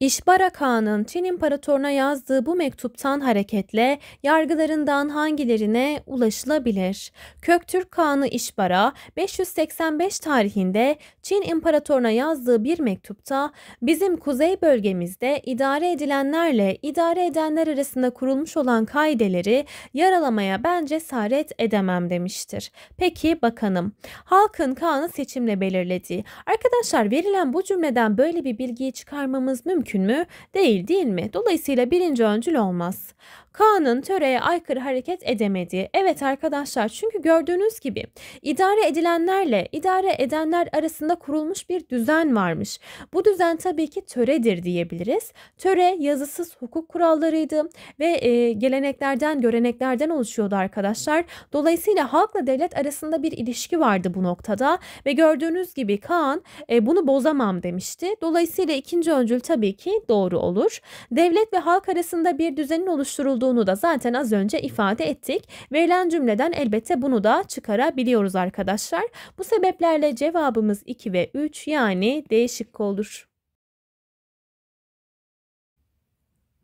İşbara Kağan'ın Çin İmparatoruna yazdığı bu mektuptan hareketle yargılarından hangilerine ulaşılabilir? Köktürk Kağanı İşbara 585 tarihinde Çin İmparatoruna yazdığı bir mektupta bizim kuzey bölgemizde idare edilenlerle idare edenler arasında kurulmuş olan kaideleri yaralamaya ben cesaret edemem demiştir. Peki bakanım halkın Kağan'ı seçimle belirlediği. Arkadaşlar verilen bu cümleden böyle bir bilgiyi çıkarmamız mümkün mümkün mü? Değil değil mi? Dolayısıyla birinci öncül olmaz. Kaan'ın töreye aykırı hareket edemediği. Evet arkadaşlar çünkü gördüğünüz gibi idare edilenlerle idare edenler arasında kurulmuş bir düzen varmış. Bu düzen tabii ki töredir diyebiliriz. Töre yazısız hukuk kurallarıydı ve e, geleneklerden, göreneklerden oluşuyordu arkadaşlar. Dolayısıyla halkla devlet arasında bir ilişki vardı bu noktada ve gördüğünüz gibi Kaan e, bunu bozamam demişti. Dolayısıyla ikinci öncül tabii ki doğru olur. Devlet ve halk arasında bir düzenin oluşturulduğu olduğunu da zaten az önce ifade ettik. Verilen cümleden elbette bunu da çıkarabiliyoruz arkadaşlar. Bu sebeplerle cevabımız 2 ve 3 yani değişik olur.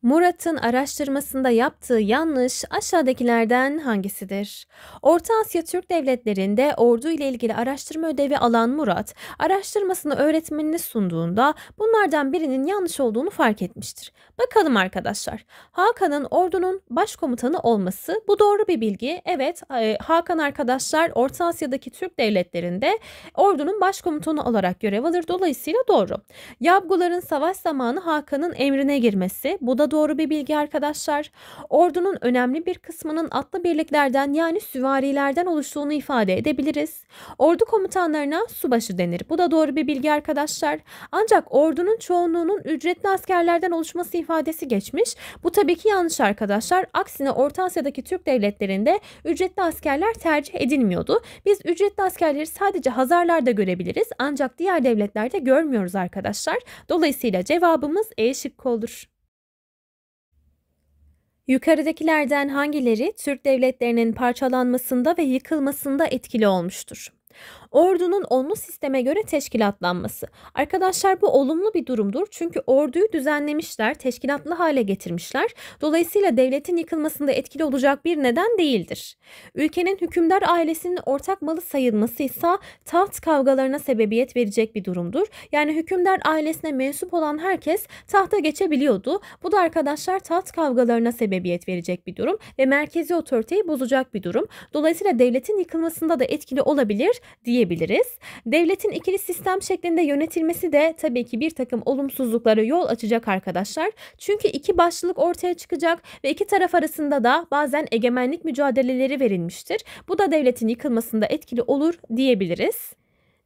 Murat'ın araştırmasında yaptığı yanlış aşağıdakilerden hangisidir? Orta Asya Türk devletlerinde ordu ile ilgili araştırma ödevi alan Murat, araştırmasını öğretmenine sunduğunda bunlardan birinin yanlış olduğunu fark etmiştir. Bakalım arkadaşlar. Hakan'ın ordunun başkomutanı olması bu doğru bir bilgi. Evet, e, Hakan arkadaşlar Orta Asya'daki Türk devletlerinde ordunun başkomutanı olarak görev alır. Dolayısıyla doğru. Yabguların savaş zamanı Hakan'ın emrine girmesi bu da doğru bir bilgi arkadaşlar. Ordunun önemli bir kısmının atlı birliklerden yani süvarilerden oluştuğunu ifade edebiliriz. Ordu komutanlarına subaşı denir. Bu da doğru bir bilgi arkadaşlar. Ancak ordunun çoğunluğunun ücretli askerlerden oluşması ifadesi geçmiş. Bu tabii ki yanlış arkadaşlar. Aksine Orta Asya'daki Türk devletlerinde ücretli askerler tercih edilmiyordu. Biz ücretli askerleri sadece Hazarlar'da görebiliriz ancak diğer devletlerde görmüyoruz arkadaşlar. Dolayısıyla cevabımız E şıkkı olur. Yukarıdakilerden hangileri Türk devletlerinin parçalanmasında ve yıkılmasında etkili olmuştur? ordunun onlu sisteme göre teşkilatlanması. Arkadaşlar bu olumlu bir durumdur çünkü orduyu düzenlemişler, teşkilatlı hale getirmişler. Dolayısıyla devletin yıkılmasında etkili olacak bir neden değildir. Ülkenin hükümdar ailesinin ortak malı sayılması ise taht kavgalarına sebebiyet verecek bir durumdur. Yani hükümdar ailesine mensup olan herkes tahta geçebiliyordu. Bu da arkadaşlar taht kavgalarına sebebiyet verecek bir durum ve merkezi otoriteyi bozacak bir durum. Dolayısıyla devletin yıkılmasında da etkili olabilir diye diyebiliriz. Devletin ikili sistem şeklinde yönetilmesi de tabii ki bir takım olumsuzluklara yol açacak arkadaşlar. Çünkü iki başlılık ortaya çıkacak ve iki taraf arasında da bazen egemenlik mücadeleleri verilmiştir. Bu da devletin yıkılmasında etkili olur diyebiliriz.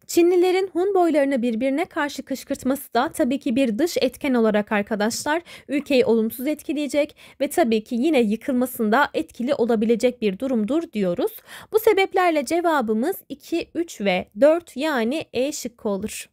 Çinlilerin Hun boylarını birbirine karşı kışkırtması da tabii ki bir dış etken olarak arkadaşlar ülkeyi olumsuz etkileyecek ve tabii ki yine yıkılmasında etkili olabilecek bir durumdur diyoruz. Bu sebeplerle cevabımız 2, 3 ve 4 yani E şıkkı olur.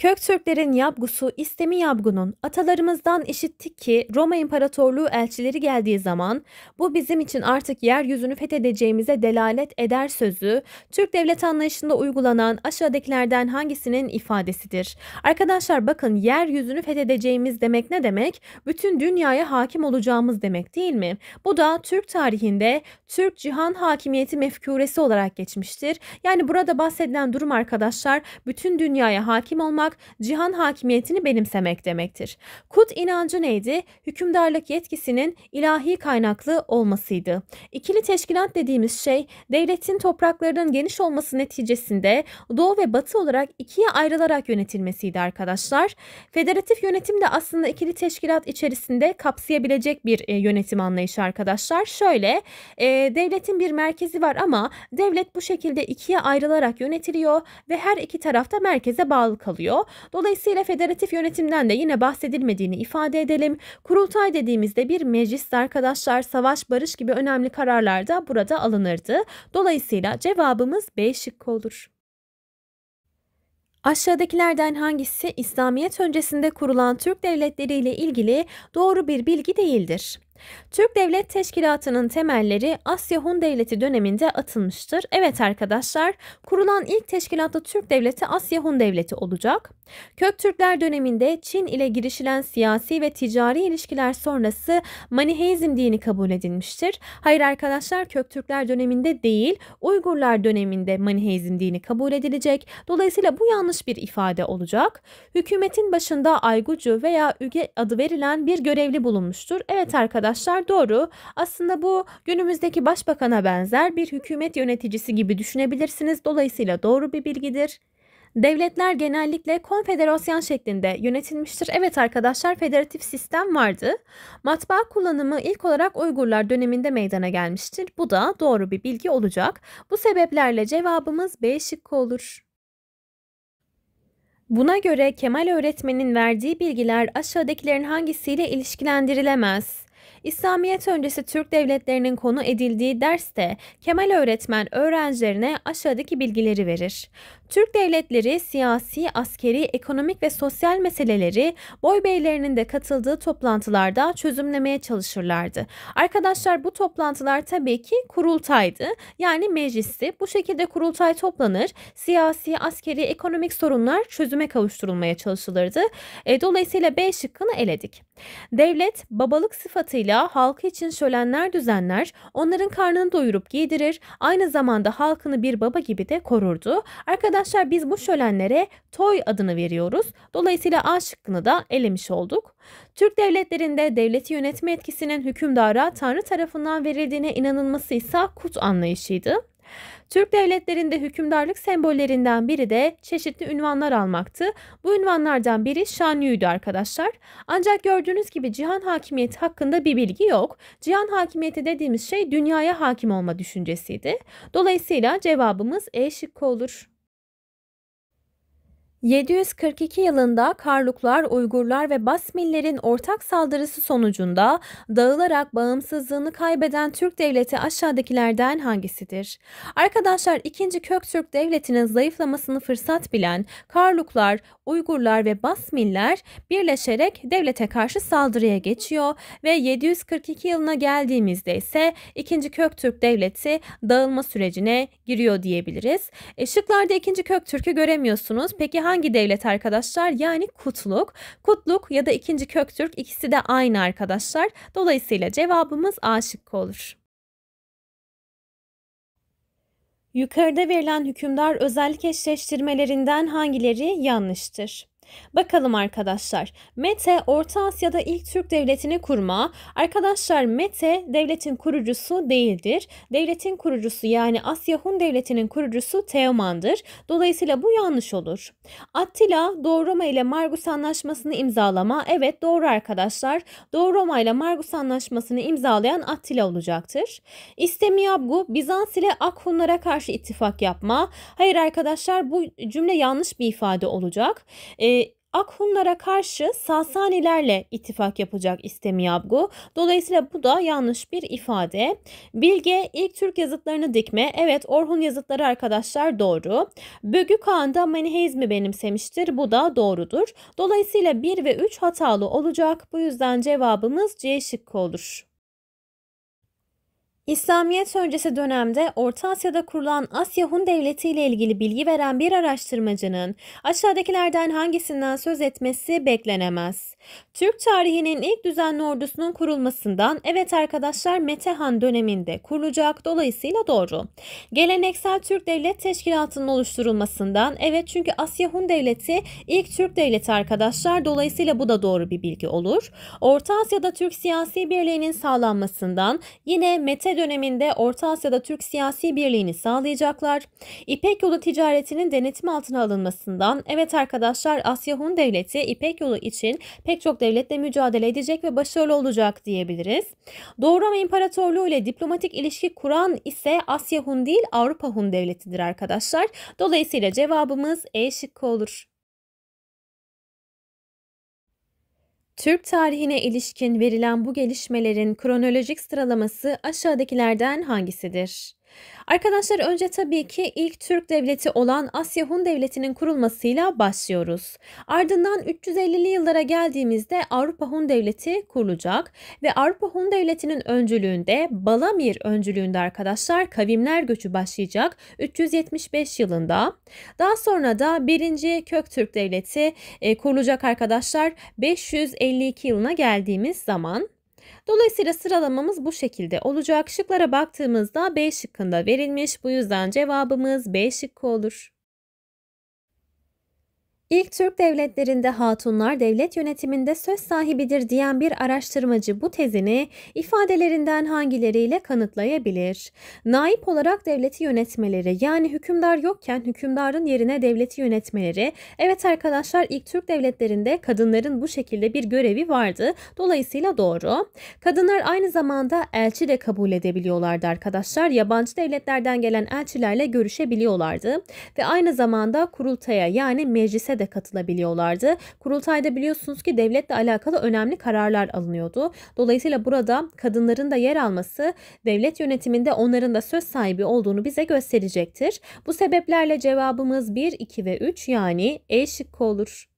Köktürklerin yapgusu istemi Yabgu'nun atalarımızdan işittik ki Roma İmparatorluğu elçileri geldiği zaman bu bizim için artık yeryüzünü fethedeceğimize delalet eder sözü Türk devlet anlayışında uygulanan aşağıdakilerden hangisinin ifadesidir? Arkadaşlar bakın yeryüzünü fethedeceğimiz demek ne demek? Bütün dünyaya hakim olacağımız demek değil mi? Bu da Türk tarihinde Türk cihan hakimiyeti mefkuresi olarak geçmiştir. Yani burada bahsedilen durum arkadaşlar bütün dünyaya hakim olmak olmak cihan hakimiyetini benimsemek demektir. Kut inancı neydi? Hükümdarlık yetkisinin ilahi kaynaklı olmasıydı. İkili teşkilat dediğimiz şey devletin topraklarının geniş olması neticesinde doğu ve batı olarak ikiye ayrılarak yönetilmesiydi arkadaşlar. Federatif yönetim de aslında ikili teşkilat içerisinde kapsayabilecek bir e, yönetim anlayışı arkadaşlar. Şöyle e, devletin bir merkezi var ama devlet bu şekilde ikiye ayrılarak yönetiliyor ve her iki tarafta merkeze bağlı kalıyor gerekiyor. Dolayısıyla federatif yönetimden de yine bahsedilmediğini ifade edelim. Kurultay dediğimizde bir meclis arkadaşlar savaş barış gibi önemli kararlar da burada alınırdı. Dolayısıyla cevabımız B şıkkı olur. Aşağıdakilerden hangisi İslamiyet öncesinde kurulan Türk devletleri ile ilgili doğru bir bilgi değildir? Türk Devlet Teşkilatı'nın temelleri Asya Hun Devleti döneminde atılmıştır. Evet arkadaşlar, kurulan ilk teşkilatlı Türk Devleti Asya Hun Devleti olacak. Köktürkler döneminde Çin ile girişilen siyasi ve ticari ilişkiler sonrası Maniheizm dini kabul edilmiştir. Hayır arkadaşlar, Köktürkler döneminde değil, Uygurlar döneminde Maniheizm dini kabul edilecek. Dolayısıyla bu yanlış bir ifade olacak. Hükümetin başında Aygucu veya Üge adı verilen bir görevli bulunmuştur. Evet arkadaşlar, arkadaşlar doğru. Aslında bu günümüzdeki başbakana benzer bir hükümet yöneticisi gibi düşünebilirsiniz. Dolayısıyla doğru bir bilgidir. Devletler genellikle konfederasyon şeklinde yönetilmiştir. Evet arkadaşlar federatif sistem vardı. Matbaa kullanımı ilk olarak Uygurlar döneminde meydana gelmiştir. Bu da doğru bir bilgi olacak. Bu sebeplerle cevabımız B şıkkı olur. Buna göre Kemal öğretmenin verdiği bilgiler aşağıdakilerin hangisiyle ilişkilendirilemez? İslamiyet öncesi Türk devletlerinin konu edildiği derste Kemal öğretmen öğrencilerine aşağıdaki bilgileri verir. Türk devletleri siyasi, askeri, ekonomik ve sosyal meseleleri boy beylerinin de katıldığı toplantılarda çözümlemeye çalışırlardı. Arkadaşlar bu toplantılar tabii ki kurultaydı. Yani meclisi bu şekilde kurultay toplanır. Siyasi, askeri, ekonomik sorunlar çözüme kavuşturulmaya çalışılırdı. E, dolayısıyla B şıkkını eledik. Devlet babalık sıfatıyla Zira halkı için şölenler düzenler, onların karnını doyurup giydirir, aynı zamanda halkını bir baba gibi de korurdu. Arkadaşlar biz bu şölenlere toy adını veriyoruz. Dolayısıyla A şıkkını da elemiş olduk. Türk devletlerinde devleti yönetme etkisinin hükümdara Tanrı tarafından verildiğine inanılması ise kut anlayışıydı. Türk devletlerinde hükümdarlık sembollerinden biri de çeşitli ünvanlar almaktı. Bu ünvanlardan biri Şanlı'ydı arkadaşlar. Ancak gördüğünüz gibi cihan hakimiyeti hakkında bir bilgi yok. Cihan hakimiyeti dediğimiz şey dünyaya hakim olma düşüncesiydi. Dolayısıyla cevabımız E şıkkı olur. 742 yılında Karluklar, Uygurlar ve Basmillerin ortak saldırısı sonucunda dağılarak bağımsızlığını kaybeden Türk devleti aşağıdakilerden hangisidir? Arkadaşlar 2. Köktürk devletinin zayıflamasını fırsat bilen Karluklar, Uygurlar ve Basmiller birleşerek devlete karşı saldırıya geçiyor ve 742 yılına geldiğimizde ise 2. Köktürk devleti dağılma sürecine giriyor diyebiliriz. Işıklarda e, şıklarda 2. Köktürk'ü göremiyorsunuz. Peki hangi devlet arkadaşlar? Yani kutluk. Kutluk ya da ikinci köktürk ikisi de aynı arkadaşlar. Dolayısıyla cevabımız A şıkkı olur. Yukarıda verilen hükümdar özellik eşleştirmelerinden hangileri yanlıştır? Bakalım arkadaşlar. Mete Orta Asya'da ilk Türk devletini kurma. Arkadaşlar Mete devletin kurucusu değildir. Devletin kurucusu yani Asya Hun devletinin kurucusu Teoman'dır. Dolayısıyla bu yanlış olur. Attila Doğu Roma ile Margus Anlaşması'nı imzalama. Evet doğru arkadaşlar. Doğu Roma ile Margus Anlaşması'nı imzalayan Attila olacaktır. İstemiyabgu Bizans ile Akhunlara karşı ittifak yapma. Hayır arkadaşlar bu cümle yanlış bir ifade olacak. Ee, Akhunlara karşı Sasanilerle ittifak yapacak İstemiyabgu. Dolayısıyla bu da yanlış bir ifade. Bilge ilk Türk yazıtlarını dikme. Evet Orhun yazıtları arkadaşlar doğru. Bögü Kağan'da Maniheizmi benimsemiştir. Bu da doğrudur. Dolayısıyla 1 ve 3 hatalı olacak. Bu yüzden cevabımız C şıkkı olur. İslamiyet öncesi dönemde Orta Asya'da kurulan Asya Hun Devleti ile ilgili bilgi veren bir araştırmacının aşağıdakilerden hangisinden söz etmesi beklenemez. Türk tarihinin ilk düzenli ordusunun kurulmasından evet arkadaşlar Metehan döneminde kurulacak dolayısıyla doğru. Geleneksel Türk Devlet Teşkilatı'nın oluşturulmasından evet çünkü Asya Hun Devleti ilk Türk Devleti arkadaşlar dolayısıyla bu da doğru bir bilgi olur. Orta Asya'da Türk siyasi birliğinin sağlanmasından yine Mete çin döneminde Orta Asya'da Türk siyasi birliğini sağlayacaklar. İpek yolu ticaretinin denetim altına alınmasından evet arkadaşlar Asya Hun Devleti İpek yolu için pek çok devletle mücadele edecek ve başarılı olacak diyebiliriz. Doğu Roma İmparatorluğu ile diplomatik ilişki kuran ise Asya Hun değil Avrupa Hun Devleti'dir arkadaşlar. Dolayısıyla cevabımız E şıkkı olur. Türk tarihine ilişkin verilen bu gelişmelerin kronolojik sıralaması aşağıdakilerden hangisidir? Arkadaşlar önce tabii ki ilk Türk devleti olan Asya Hun Devleti'nin kurulmasıyla başlıyoruz. Ardından 350'li yıllara geldiğimizde Avrupa Hun Devleti kurulacak ve Avrupa Hun Devleti'nin öncülüğünde Balamir öncülüğünde arkadaşlar kavimler göçü başlayacak 375 yılında. Daha sonra da 1. Köktürk Devleti e, kurulacak arkadaşlar 552 yılına geldiğimiz zaman. Dolayısıyla sıralamamız bu şekilde olacak. Şıklara baktığımızda B şıkkında verilmiş. Bu yüzden cevabımız B şıkkı olur. İlk Türk devletlerinde hatunlar devlet yönetiminde söz sahibidir diyen bir araştırmacı bu tezini ifadelerinden hangileriyle kanıtlayabilir? Naip olarak devleti yönetmeleri yani hükümdar yokken hükümdarın yerine devleti yönetmeleri evet arkadaşlar ilk Türk devletlerinde kadınların bu şekilde bir görevi vardı. Dolayısıyla doğru. Kadınlar aynı zamanda elçi de kabul edebiliyorlardı arkadaşlar. Yabancı devletlerden gelen elçilerle görüşebiliyorlardı ve aynı zamanda kurultaya yani meclise de katılabiliyorlardı. Kurultayda biliyorsunuz ki devletle alakalı önemli kararlar alınıyordu. Dolayısıyla burada kadınların da yer alması devlet yönetiminde onların da söz sahibi olduğunu bize gösterecektir. Bu sebeplerle cevabımız 1, 2 ve 3 yani E şıkkı olur.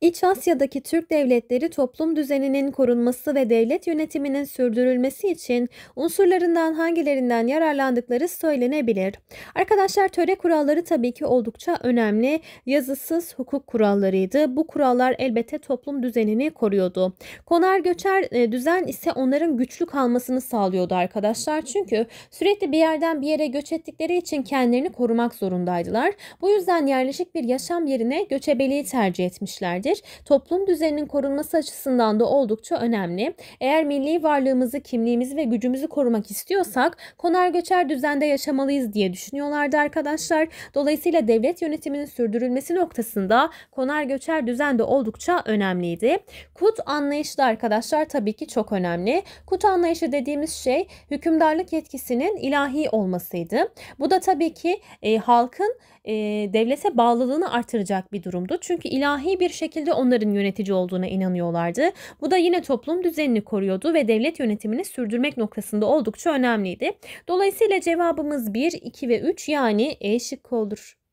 İç Asya'daki Türk devletleri toplum düzeninin korunması ve devlet yönetiminin sürdürülmesi için unsurlarından hangilerinden yararlandıkları söylenebilir. Arkadaşlar töre kuralları tabii ki oldukça önemli. Yazısız hukuk kurallarıydı. Bu kurallar elbette toplum düzenini koruyordu. Konar göçer e, düzen ise onların güçlü kalmasını sağlıyordu arkadaşlar. Çünkü sürekli bir yerden bir yere göç ettikleri için kendilerini korumak zorundaydılar. Bu yüzden yerleşik bir yaşam yerine göçebeliği tercih etmişlerdi değerdir. Toplum düzeninin korunması açısından da oldukça önemli. Eğer milli varlığımızı, kimliğimizi ve gücümüzü korumak istiyorsak konar göçer düzende yaşamalıyız diye düşünüyorlardı arkadaşlar. Dolayısıyla devlet yönetiminin sürdürülmesi noktasında konar göçer düzen de oldukça önemliydi. Kut anlayışı da arkadaşlar tabii ki çok önemli. Kut anlayışı dediğimiz şey hükümdarlık yetkisinin ilahi olmasıydı. Bu da tabii ki e, halkın e, devlete bağlılığını artıracak bir durumdu. Çünkü ilahi bir şekilde şekilde onların yönetici olduğuna inanıyorlardı. Bu da yine toplum düzenini koruyordu ve devlet yönetimini sürdürmek noktasında oldukça önemliydi. Dolayısıyla cevabımız 1, 2 ve 3 yani E şıkkı olur.